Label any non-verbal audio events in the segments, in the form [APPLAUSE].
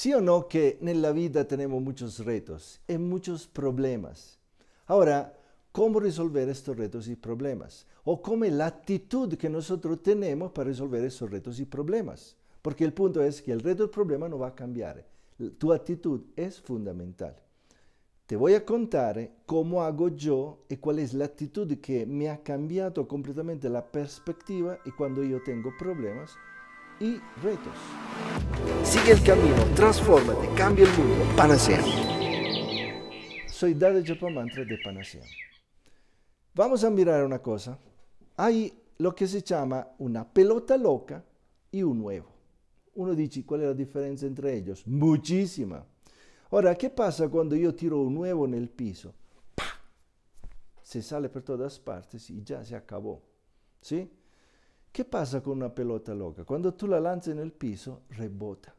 ¿Sí o no que en la vida tenemos muchos retos y muchos problemas? Ahora, ¿cómo resolver estos retos y problemas? O cómo la actitud que nosotros tenemos para resolver esos retos y problemas? Porque el punto es que el reto y el problema no va a cambiar. Tu actitud es fundamental. Te voy a contar eh, cómo hago yo y cuál es la actitud que me ha cambiado completamente la perspectiva y cuando yo tengo problemas y retos. Sigue el camino, transfórmate, cambia el mundo. Panacea. Soy Dade Mantra de Panacea. Vamos a mirar una cosa. Hay lo que se llama una pelota loca y un huevo. Uno dice, ¿cuál es la diferencia entre ellos? Muchísima. Ahora, ¿qué pasa cuando yo tiro un huevo en el piso? Se sale por todas partes y ya se acabó. ¿Sí? ¿Qué pasa con una pelota loca? Quando tu la lanzas nel piso, rebota.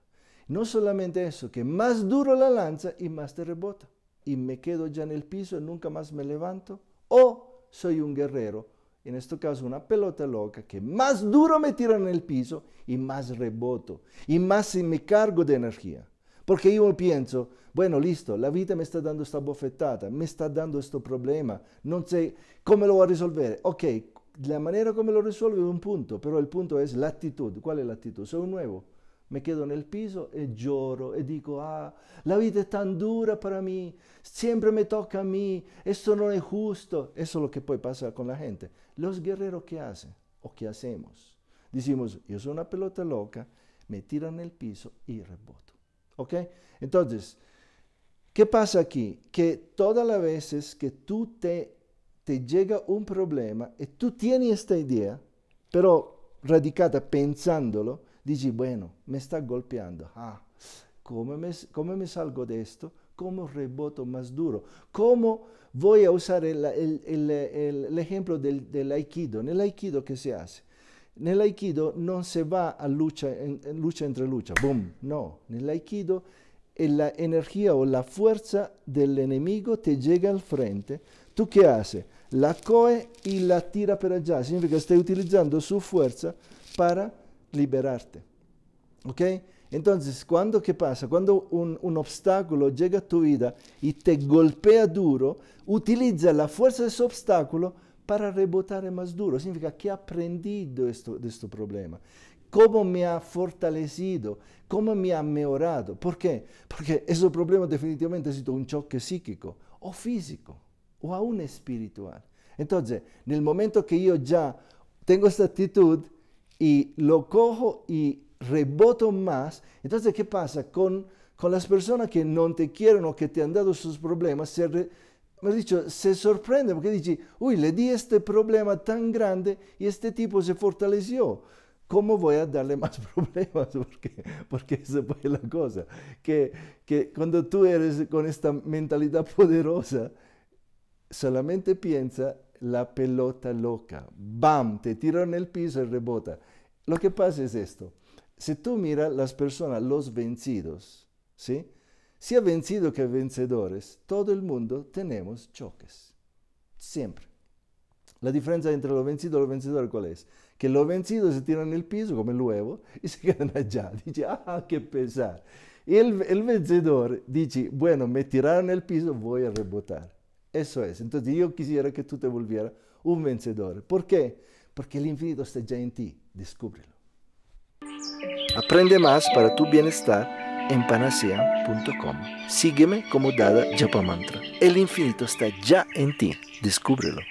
Non solamente eso, che más duro la lanza y más te rebota. Y me quedo già nel piso e nunca más me levanto. O soy un guerrero, in questo caso una pelota loca, che más duro me tiran nel piso y más reboto. Y más me cargo di energia. Perché io penso, bueno, listo, la vita mi sta dando questa bofettata, mi sta dando questo problema, non sai come lo va a risolvere. Ok, la manera como lo resuelvo es un punto, pero el punto es la actitud. ¿Cuál es la actitud? Soy nuevo. Me quedo en el piso y eh, lloro y eh, digo, ah, la vida es tan dura para mí, siempre me toca a mí, esto no es justo. Eso es lo que puede pasar con la gente. Los guerreros, ¿qué hacen? ¿O qué hacemos? Decimos, yo soy una pelota loca, me tiran en el piso y reboto. ¿Ok? Entonces, ¿qué pasa aquí? Que todas las veces que tú te ti llega un problema e tu tieni questa idea, però radicata pensandolo, dici, bueno, mi sta golpeando, ah, come me, come mi salgo da questo? Come reboto más duro? Come voy a usare l'esempio dell'aikido? Nell'aikido che si hace? Nell'aikido non si va a luce, in, in luce entre luce, boom, no, nell'aikido e la energia o la fuerza del enemigo te llega al frente, Tu che haces? La coe e la tira per allá. Significa che stai utilizzando su forza per liberarte. ¿Ok? Entonces, quando che passa? Quando un, un, obstáculo llega a tu vita e te golpea duro, utiliza la forza di questo obstáculo per rebotare più duro. Significa che ha aprendido questo problema. cómo me ha fortalecido, cómo me ha mejorado. ¿Por qué? Porque esos problemas definitivamente ha sido un choque psíquico o físico o aún espiritual. Entonces, en el momento que yo ya tengo esta actitud y lo cojo y reboto más, entonces, ¿qué pasa con, con las personas que no te quieren o que te han dado sus problemas? Se dicho, se sorprende porque dices, uy, le di este problema tan grande y este tipo se fortaleció. ¿cómo voy a darle más [LAUGHS] problemas? Porque, porque esa fue la cosa. Que, que cuando tú eres con esta mentalidad poderosa, solamente piensa la pelota loca. ¡Bam! Te tiran en el piso y rebota. Lo que pasa es esto. Si tú miras las personas, los vencidos, ¿sí? ha vencido que vencedores, todo el mundo tenemos choques. Siempre. La differenza tra lo vencido e lo vencedores qual è? Che lo vencido si tira nel piso come l'uovo e si quedano [LAUGHS] già. Dice, ah, che pesar. Il, il vencedor dice, bueno, me tiraron nel piso, voy a rebotar. Eso es. Entonces yo quisiera que tú te volvieras un vencedor. ¿Por qué? Porque el infinito está ya en ti. Descúbrelo. Aprende más para tu bienestar en panacea.com. Sígueme como Dada Japamantra. El infinito está ya en ti. Descúbrelo.